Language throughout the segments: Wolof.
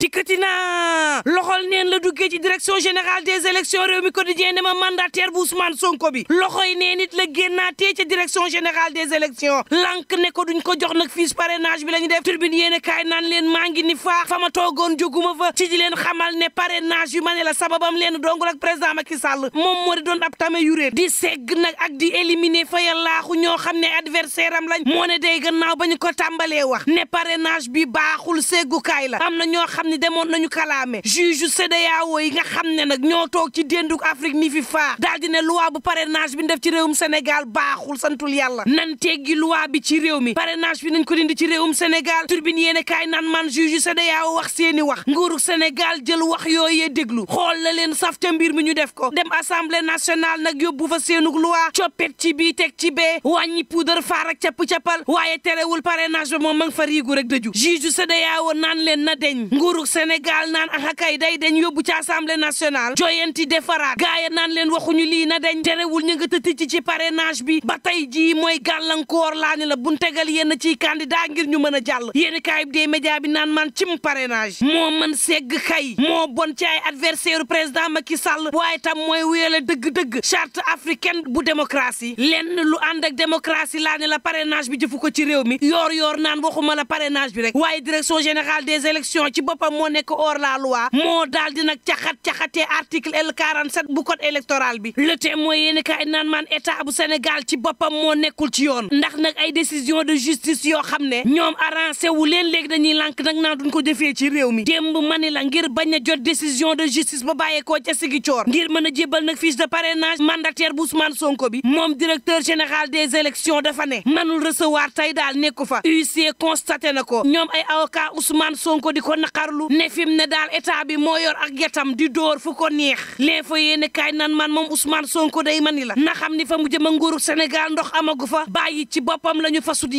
dikkati naa loxol neen la duggee ci direction générale des élections réew mi quotidien ne ma mandataire bu Ousmane Sonko bi loxoy neen it la génnaatee ca direction générale des élections lank ne ko duñ ko jox nag fiche parenage bi la ñu def turbine yéen a leen maa ngi ni faa fa ma toogoon jóguma fa ci di leen xamal ne parrainage yu ma ne la sababam leen dongul ak président Macky Sall moom moo di doon ab tame yureen di segg nag ak di éliminer fa laaxu ñoo xam ne adversaire am lañ moo ne day gannaaw ba ñu ko tàmbalee wax ne parrainage bi baaxul seggukaay la am na ñoo xam ni demoon nañu kalaame juge CEDEAO yi nga xam ne nag ñoo toog ci dénduk Afrique ni fi faa daal di ne loi bu bi ñu def ci réewum senegal baaxul santul yàlla nan teggi loi bi ci réew mi parrainage bi nañ ko dindi ci réewum Sénégal turbine yéene kaay naan man juge CEDEAO wax seeni wax nguuru senegal jël wax yooyee déglu xool la leen saf ca mbir mi ñu def ko dem assemblée nationale nag yóbbu fa seenug loi coppet ci bii teg ci bee wàññi poudre faar ak capp-cappal waaye terewul parrainage ba moom ma nga fa riigu rek dëju juge CEDEAO naan leen na deñ nguuru nguurug Sénégal nan axa day dañ yóbbu ci assemblée nationale joyanti gaay nan len waxu ñu li na dañ terewul ñu nga tëtti ci parrainage bi ba tay ji moy galankor laa ni la buñ tegal yeen ci candidat ngir ñu mëna a yeen kayb kaayib dee média bi nan man ci parrainage mo man ségg xay mo bon ci ay adversaire président Macky Sall way tam moy wëyele dëgg-dëgg charte africaine bu démocratie len lu and ak démocratie laa ni la parrainage bi jëfuko ci réew mi yor yor nan waxuma la parrainage bi rek waaye direction générale des élections ci boppam xam moo nekk hors la loi moo daal di nag caxat caxatee article L 47 bu code électoral bi le témoin yéen kaay naan man état bu Sénégal ci boppam moo nekkul ci yoon ndax nag ay décision de justice yoo xam ne ñoom arrangé wu leen léegi dañuy lànk nag naa duñ ko defee ci réew mi démb mani la ngir bañ a jot décision de justice ba bàyyeekoo ca sigi coor ngir mën a jébbal nag fiche de parrainage mandataire bu Ousmane Sonko bi moom directeur général des élections dafa ne manul recevoir tey daal nekku fa huissier constaté na ko ñoom ay avocat Ousmane Sonko di ko farlu ne fim ne dal état bi mo yor ak yetam di dor fu ko neex l'info yéen kay nan man mom Ousmane Sonko day manila na xamni fa mu jema ngoru senegal ndox amagu fa bayyi ci bopam lañu fa sud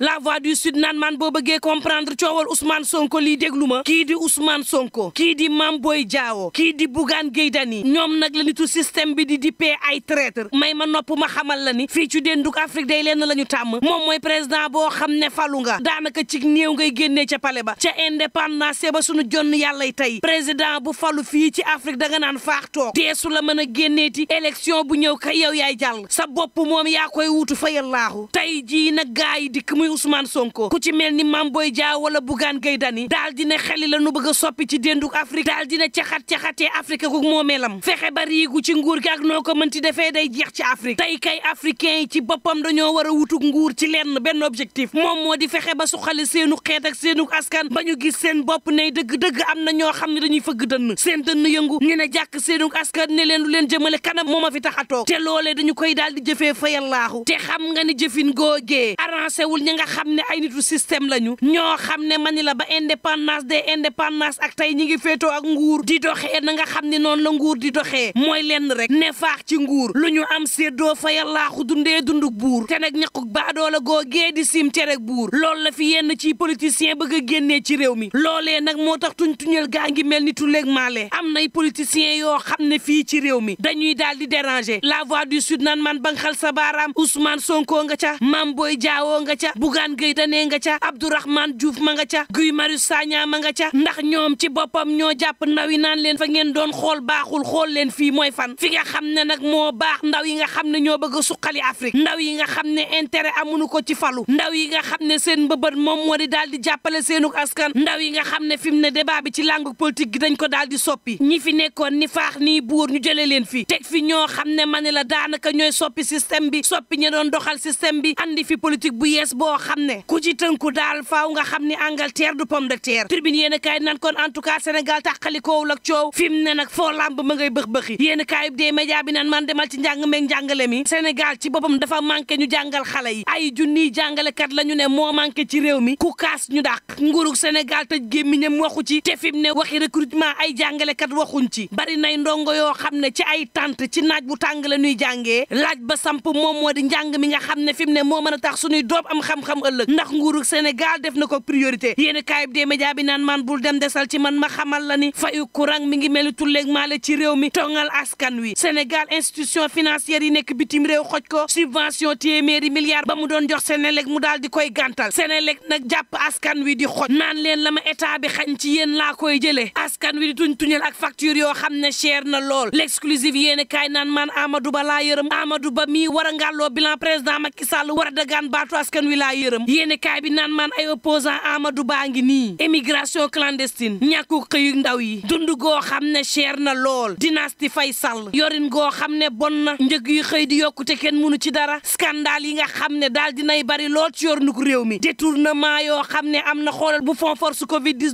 la voix du sud nan man bo beugé comprendre ciowal Ousmane Sonko li degluma ma di Ousmane Sonko ki di Mame Boye Diao kii di Bougane geydani ñom nak lañu tu système bi di dippee ay traiteur may ma nopp ma xamal la ni fi ci denduk Afrique day lenn lañu tam mom moy président bo xamne ne falu nga daanaka ci neew ngay génnee ci palais ba ci indépendance accès ba suñu jonn yàlla tey président bu falu fii ci Afrique danga naan faax toog deesu la mën a génneeti élection bu ñëw kay yow yaay jàll sa bopp moom yaa koy wutu fayal laaxu tey jii nag gaa yi dikk muy Ousmane Sonko ku ci mel ni Mame Boye Diao wala Bougane Gueye Dany daal dina xeli la nu bëgg soppi ci dénduk Afrique daal dina caxat-caxatee Afrique ku moomeelam fexe ba riigu ci nguur gi ak noo ko mën ci defee day jeex ci Afrique tey kay africain yi ci boppam dañoo war a wutuk nguur ci lenn benn objectif moom moo di fexe ba suqali seenu xeet ak seenu askan ba ñu gis seen bopp jàpp ne dëgg-dëgg am na ñoo xam ne dañuy fëgg dënn seen dënn yëngu ñu ne jàkk seenu askan ne leen lu leen jëmale kanam mooma fi tax a te loolee dañu koy daal di jëfee fa yàllaahu te xam nga ni jëfin googee arrangé wul ñi nga xam ne ay nitu système lañu ñoo xam ne ni la ba indépendance de indépendance ak tey ñi ngi féetoo ak nguur di doxee na nga xam ne noonu la nguur di doxee mooy lenn rek ne faax ci nguur lu ñu am séddoo fa yàllaahu dundee dunduk buur te nag ñaquk baadoola googee di sim terek buur loolu la fi yenn ci politicien bëgg génnee ci réew mi loolee nag moo tax tuñ tuñal gaa ngi mel ni tulleeg maale am nay politiciens yoo xam ne fii ci réew mi dañuy daal di déranger la voix du sud nan man banxal sa baaraam Ousmane Sonko nga ca Mame Boye Diao nga ca Bougane Gueye Dany nga ca Abdourahmane Diouf ma nga ca Guy mari Sagna ma nga ca ndax ñoom ci boppam ñoo jàpp ndaw yi naan leen fa ngeen doon xool baaxul xool leen fii mooy fan fi nga xam ne nag moo baax ndaw yi nga xam ne ñoo bëgg a suqali Afrique ndaw yi nga xam ne intérêt amuñu ko ci falu ndaw yi nga xam ne seen mbëbët moom moo di daal di jàppale seenu askan yi nga xam xam ne fi mu ne débat bi ci langue politique gi dañ ko daal di soppi ñi fi nekkoon ni faax nii buur ñu jëlee leen fi teg fi ñoo xam ne ma ne la daanaka ñooy soppi système bi soppi ña doon doxal sistem bi andi fi politique bu yees boo xam ne ku ci tënku daal faaw nga xam ni Angleterre du pomme de terre tribune yéen a kaay nan kon en tout cas Sénégal tàqalikoowul ak coow fi mu ne nag foo lamb ma ngay bëx bëxi yéen a kaay des bi nan man demal ci njàng meeg njàngale mi Sénégal ci boppam dafa manqué ñu jàngal xale yi ay junniy jàngalekat la ñu ne moo manqué ci réew mi ku kaas ñu dàq nguurug gémmiñam waxu ci te fi mu ne waxi recrutement ay jàngalekat waxuñ ci bari nay ndongo yoo xam ne ci ay tant ci naaj bu tàng la ñuy jàngee laaj ba samp moom moo di jàng mi nga xam ne fi mu ne moo mën a tax suñuy doom am xam-xam ëllëg ndax nguuru Sénégal def na ko priorité yéen kaayib des médias bi naan man bul dem desal ci man ma xamal la ni fayu courant mi ngi mel ni tulleeg maale ci réew mi tongal askan wi Sénégal institution financière yi nekk bitim réew xoj ko subvention téeméeri milliards ba mu doon jox Sénélec mu daal di koy gàntal Sénélec nag jàpp askan wi di xoj naan bi xañ ci yéen laa koy jëlee askan wi di tuñ tuñal ak facture yoo xam ne cher na lool l'exclusive yéen kaay naan man Amadou Ba laa yërëm Amadou Ba mii war a ngàlloo bilan président Macky Sall war a dagaan baatu askan wi laa yërëm yéen kaay bi naan man ay opposant Amadou baa ngi nii émigration clandestine ñàkku xëyu ndaw yi dund goo xam ne cher na lool dynastie fay Sall yorin goo xam ne bon na njëg yi xëy di yokkute kenn mënu ci dara scandale yi nga xam ne daal dinay bari lool ci yornuk réew mi yoo am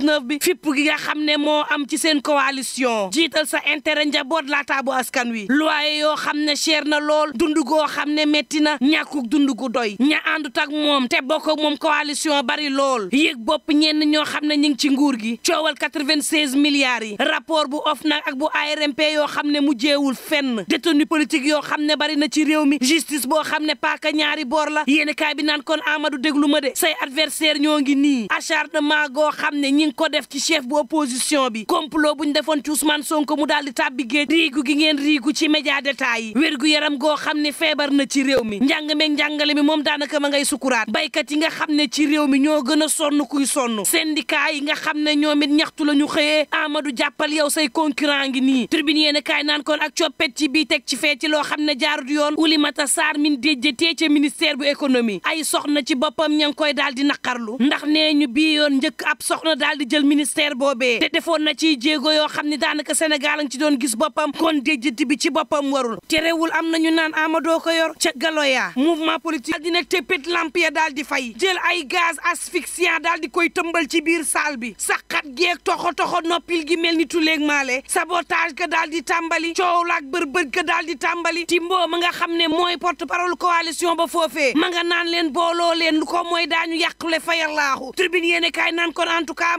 na 2019 bi fipp xam ne moo am ci seen coalition jiital sa intérêt njaboot laata bu askan wi loyer yoo xam ne cher na lool dund goo xam ne métti na ñàkkuk dund gu doy ña àndut ak moom te bokk ak moom coalition bari lool yëg bopp ñenn ñoo xam ne ñu ngi ci nguur gi coowal 96 milliards yi rapport bu OFNAC ak bu ARMP yoo xam ne mujjeewul fenn détenu politique yoo xam ne bari na ci réew mi justice boo xam ne paaka ñaari boor la yéen kaay bi kon amadu déglu ma de say adversaire ñoo ngi nii nañ ko def ci chef bu opposition bi complot buñ defoon ci Ousmane Sonko mu daal di tàbbi géej riigu gi ngeen riigu ci média détail yi wér yaram goo xam ne feebar na ci réew mi njàng meeg njàngale mi moom daanaka ma ngay sukuraat baykat yi nga xam ne ci réew mi ñoo gën a sonn kuy sonn syndicat yi nga xam ne ñoom it ñaxtu la ñu xëyee Amadou jàppal yow say concurrent ngi nii tribune yéen kaay naan kon ak coppet ci bii teg ci fee ci loo xam ne jaar yoon Oulimata Sarr min déjjatee ca ministère bu économie ay soxna ci boppam ña ngi koy daal di naqarlu ndax yoon njëkk ab soxna daal di jël ministère boobee te defoon na ciy jéego yoo xam ne daanaka Sénégal a ngi ci doon gis boppam kon déjjëti bi ci boppam warul terewul am nañu naan Amadou ko yor ca galoya mouvement politique daal dina téppit lamp ya daal di fay jël ay gaz asphyxiant daal di koy tëmbal ci biir salle bi saqat geeg toxo toxo noppil gi mel ni tuleeg maale sabotage ga daal di tàmbali coow laak bërbër ga daal di tàmbali timboo ma nga xam ne mooy porte parole coalition ba foofee ma nga naan leen booloo leen lu ko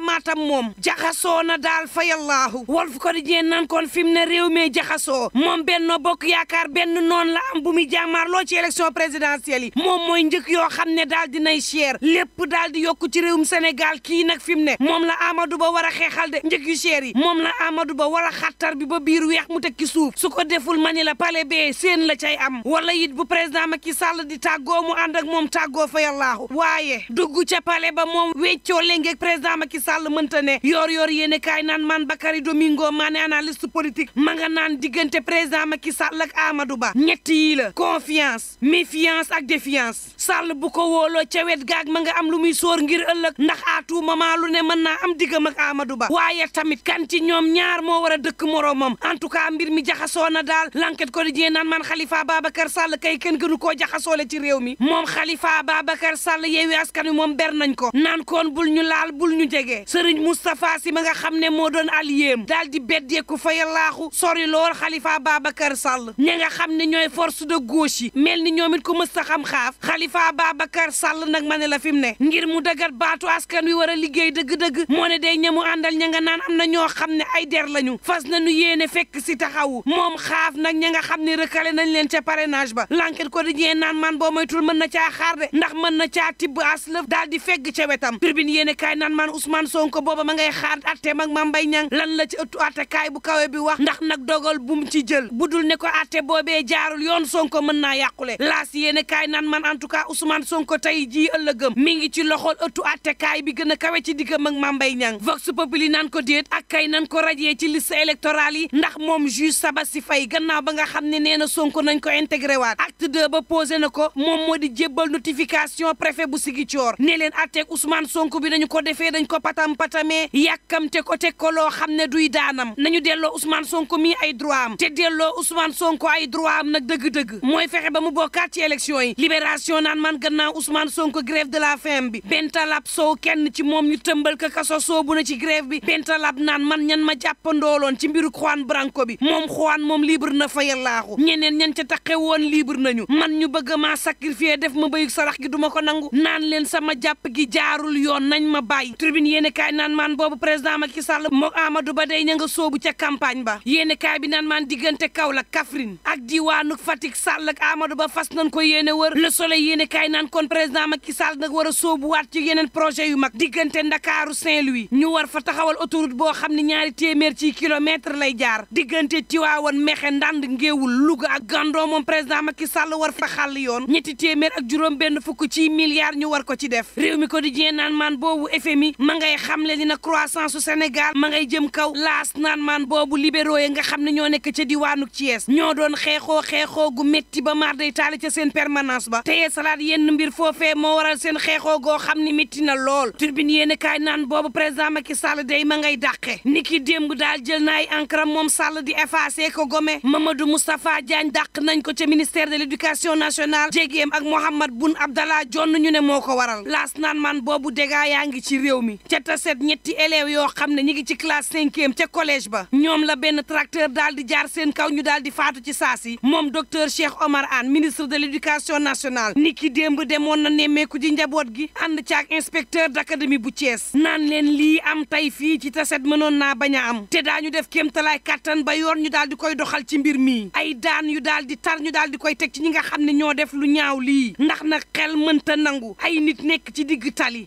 Matam moom jaxasoo na daal fayallaahu Walf Quotidien nan kon fi mu ne réew mee jaxasoo moom Benno Bokk Yaakaar benn noon la am bu muy jàmmaarloo ci élection présidentielle yi moom mooy njëkk yoo xam ne daal dinay cher lépp daal di yokku ci réewum Sénégal kii nag fi mu ne moom la amadu Ba war a xeexal de njëg yu cher yi moom la amadu Ba war a xattar bi ba biir weex mu tekki suuf su ko deful mani la pale bee seen la cay am wala it bu président Macky Sall di tàggoo mu ànd ak moom tàggoo fayallaahu waaye dugg ca palais ba moom weccoo léngeeg président Macky Sall mënta ne yoor yoor yéene kaay naan man Bakary Domingo Mané analyste politique ma nga naan diggante président Macky Sall ak Amadou Ba ñett yii la confiance méfiance ak défiance Sall bu ko wóoloo ca wet gaag ma nga am lu muy sóor ngir ëllëg ndax à tout moment lu ne mën na am diggam ak Amadou Ba waaye tamit kan ci ñoom ñaar moo war a dëkk moroomam en tout cas mbir mi jaxasoo na daal l'enquête quotidien naan man ba Babacar Sall kay kenn gënu jaxasoo le ci réew mi moom Khalifa Babacar Sall yeewi askan moom ber nañ ko سرنج مصطفى سي ماغا خامني مو دون اليام دال دي بيدي فاي الله سوري لول خليفه بابكر سال نيغا خامني نيو فورس دو غوشي ملني نيوميت كو مستا خام خاف خليفه بابكر سال نك ماني لا فيم ني غير مو دغات باتو اسكان وي ورا ليغي دغ دغ موني دي نيمو اندال نيغا نان امنا نيو خامني اي دير لانيو فاس نانو يينه فك سي تخاو موم خاف نك نيغا خامني ركالي نان لين تي بارناج با لانكير كو دي نان مان بو موي تول من نتا خار دي ناخ من نتا تيب اسلف دال دي فك تي ويتام تربين يينه كاي نان مان عثمان Sonko booba ma ngay xaar atteem ak Mame Mbaye Niang lan la ci ëttu attekaay bu kawe bi wax ndax nag dogal bu mu ci jël bu dul ne ko atte boobee jaarul yoon Sonko mën naa yàqule laas yéene kaay naan man en tout cas Ousmane Sonko tey jii ëllëgëm mi ngi ci loxol ëttu attekaay bi gën a kawe ci diggam ak Mame Mbaye Niang Vox Populi naan ko déet ak kay nan ko rajee ci liste électorale yi ndax moom juge Sabassy Faye gannaaw ba nga xam ne nee na Sonko nañ ko intégré waat acte ba posé na ko moom moo di jébbal notification préfet bu Ziguinchor ne leen atteeg Ousmane Sonko bi dañu ko defee dañ ko tam patame te ko te ko lo xamne duy danam nañu delo Ousmane Sonko mi ay droitam te delo Ousmane Sonko ay droitam nak deug deug moy fexé ba mu bokkaat ci élection yi libération nan man gannaaw Ousmane Sonko grève de la faim bi bentalab so kenn ci mom ñu teumbal ka so bu na ci grève bi bentalab nan man ñan ma lon ci mbiru khwan Branco bi mom khwan mom libre na fa yallaaxu ñeneen ñan ci taqe won libre nañu man ñu bëgg ma sacrifier def ma bayuk sarax gi duma ko nangu nan len sama japp gi jaarul yoon nañ ma bay tribune yene kaay naan maan boobu président Macky Sall mook Amadou Ba day ña nga soobu yéene kaay bi naan maan diggante Kaolack Kaffrine ak diwaanu Fatick Sall ak Amadou Ba fas nañ ko yéene wër Le yéene kaay naan kon président Macky Sall nag war soobuwaat ci yeneen projet yu mag diggante Ndakaaru Saint-Louis ñu war fa taxawal autoroute boo xam ne ñaari téeméer ci kilomètre lay jaar diggante Tiwaawan Mexe Ndand Ngéewul Louga ak Gandoo moom président Macky Sall war fa xàll yoon ñetti téeméer ak juróom benn fukk ci milliards ñu war ko ci def réew mi quotidien naan maan boobu FMI ma ngay xam le ni na croissance su Sénégal ma ngay jëm kaw laas naan maan boobu libero yi nga xam ne ñoo nekk ca diwaanu Thiès ñoo doon xeexoo xeexoo gu métti ba maar day taali ca seen permanence ba teye salaat yenn mbir foofee moo waral seen xeexoo goo xam ni métti na lool turbine yéen kaay naan boobu président Macky Sall day ma ngay dàqe niki démb daal jël naay ankara moom Sall di effacé ko gome Mamadou Moustapha Diagne dàq nañ ko ca ministère de l' éducation nationale jégeem ak Mouhamad Boun Abdallah jonn ñu ne moo ko waral laas naan maan boobu dégaa yaa ngi ci réew mi set ñetti élèves yoo xam ne ñi ngi ci classe cinquième ca collège ba ñoom la benn tracteur daal di jaar seen kaw ñu daal di faatu ci saasi moom docteur Cheikh Omar Anne ministre de l' éducation nationale ni ki démb demoon na nemmeeku ji njaboot gi ànd caak inspecteur d' académie bu Thiès naan leen lii am tey fii ci taset mënoon naa bañ am te daañu def kéemtalaay kàttan ba yoon ñu daal di koy doxal ci mbir mi ay daan yu daal di tar ñu daal di koy teg ci ñi nga xam ne ñoo def lu ñaaw lii ndax nag xel mënta nangu ay nit nekk ci digg tali